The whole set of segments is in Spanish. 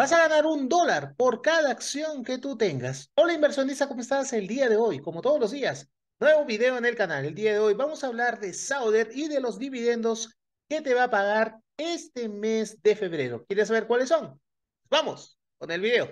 Vas a ganar un dólar por cada acción que tú tengas. Hola inversionista, ¿cómo estás el día de hoy? Como todos los días, nuevo video en el canal. El día de hoy vamos a hablar de Sauder y de los dividendos que te va a pagar este mes de febrero. ¿Quieres saber cuáles son? Vamos con el video.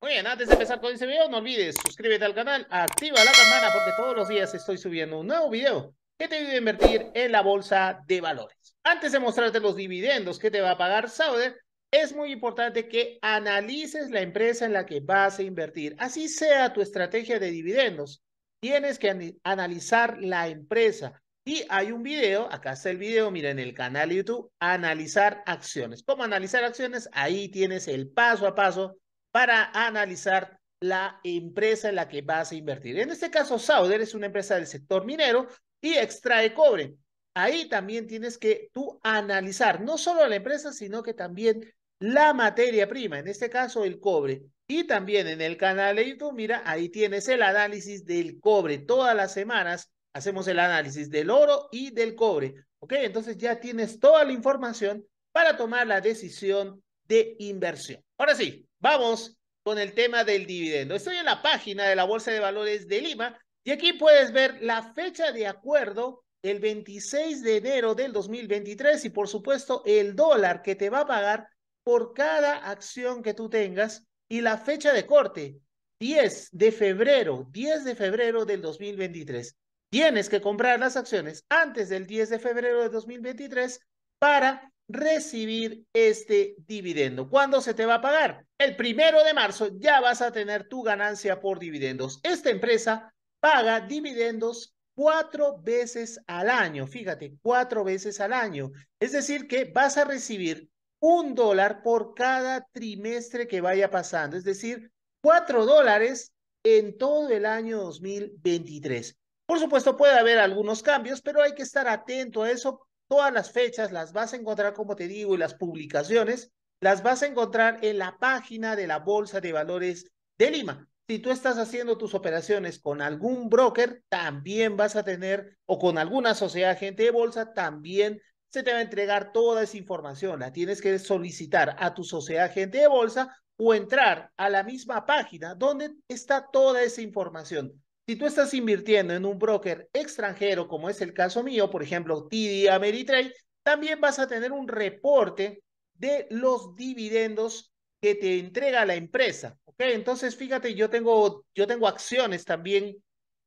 Muy bien, antes de empezar con este video, no olvides suscríbete al canal, activa la campana porque todos los días estoy subiendo un nuevo video que te voy a invertir en la bolsa de valores. Antes de mostrarte los dividendos que te va a pagar Sauder, es muy importante que analices la empresa en la que vas a invertir. Así sea tu estrategia de dividendos. Tienes que analizar la empresa. Y hay un video, acá está el video, mira en el canal YouTube, analizar acciones. ¿Cómo analizar acciones? Ahí tienes el paso a paso para analizar la empresa en la que vas a invertir. En este caso, Sauder es una empresa del sector minero y extrae cobre ahí también tienes que tú analizar no solo la empresa, sino que también la materia prima, en este caso el cobre. Y también en el canal de YouTube, mira, ahí tienes el análisis del cobre. Todas las semanas hacemos el análisis del oro y del cobre. ¿Ok? Entonces ya tienes toda la información para tomar la decisión de inversión. Ahora sí, vamos con el tema del dividendo. Estoy en la página de la Bolsa de Valores de Lima y aquí puedes ver la fecha de acuerdo el 26 de enero del 2023 y por supuesto el dólar que te va a pagar por cada acción que tú tengas y la fecha de corte, 10 de febrero, 10 de febrero del 2023. Tienes que comprar las acciones antes del 10 de febrero del 2023 para recibir este dividendo. ¿Cuándo se te va a pagar? El primero de marzo ya vas a tener tu ganancia por dividendos. Esta empresa paga dividendos cuatro veces al año. Fíjate, cuatro veces al año. Es decir, que vas a recibir un dólar por cada trimestre que vaya pasando. Es decir, cuatro dólares en todo el año 2023. Por supuesto, puede haber algunos cambios, pero hay que estar atento a eso. Todas las fechas las vas a encontrar, como te digo, y las publicaciones las vas a encontrar en la página de la Bolsa de Valores de Lima si tú estás haciendo tus operaciones con algún broker, también vas a tener, o con alguna sociedad agente de bolsa, también se te va a entregar toda esa información. La tienes que solicitar a tu sociedad agente de bolsa o entrar a la misma página donde está toda esa información. Si tú estás invirtiendo en un broker extranjero, como es el caso mío, por ejemplo, TD Ameritrade, también vas a tener un reporte de los dividendos que te entrega la empresa. ¿ok? Entonces, fíjate, yo tengo, yo tengo acciones también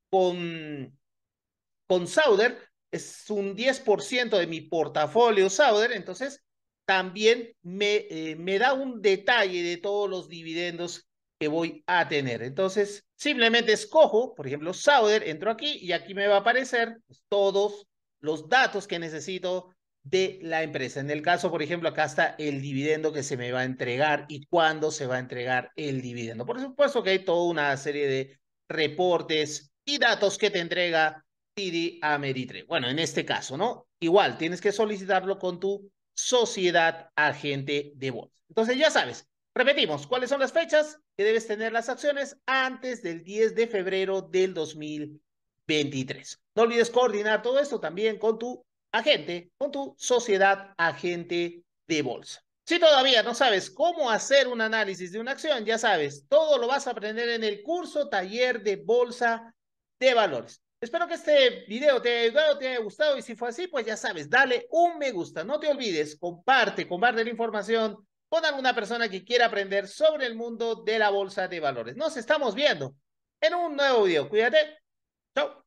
con, con Sauder, es un 10% de mi portafolio Sauder, entonces también me, eh, me da un detalle de todos los dividendos que voy a tener. Entonces, simplemente escojo, por ejemplo, Sauder, entro aquí y aquí me va a aparecer pues, todos los datos que necesito de la empresa. En el caso, por ejemplo, acá está el dividendo que se me va a entregar y cuándo se va a entregar el dividendo. Por supuesto que hay toda una serie de reportes y datos que te entrega Tidi Ameritre. Bueno, en este caso, ¿no? Igual, tienes que solicitarlo con tu sociedad agente de bolsa. Entonces, ya sabes, repetimos, ¿cuáles son las fechas que debes tener las acciones antes del 10 de febrero del 2023? No olvides coordinar todo esto también con tu agente, con tu sociedad agente de bolsa. Si todavía no sabes cómo hacer un análisis de una acción, ya sabes, todo lo vas a aprender en el curso taller de bolsa de valores. Espero que este video te haya ayudado, te haya gustado y si fue así, pues ya sabes, dale un me gusta. No te olvides, comparte, comparte la información con alguna persona que quiera aprender sobre el mundo de la bolsa de valores. Nos estamos viendo en un nuevo video. Cuídate. Chao.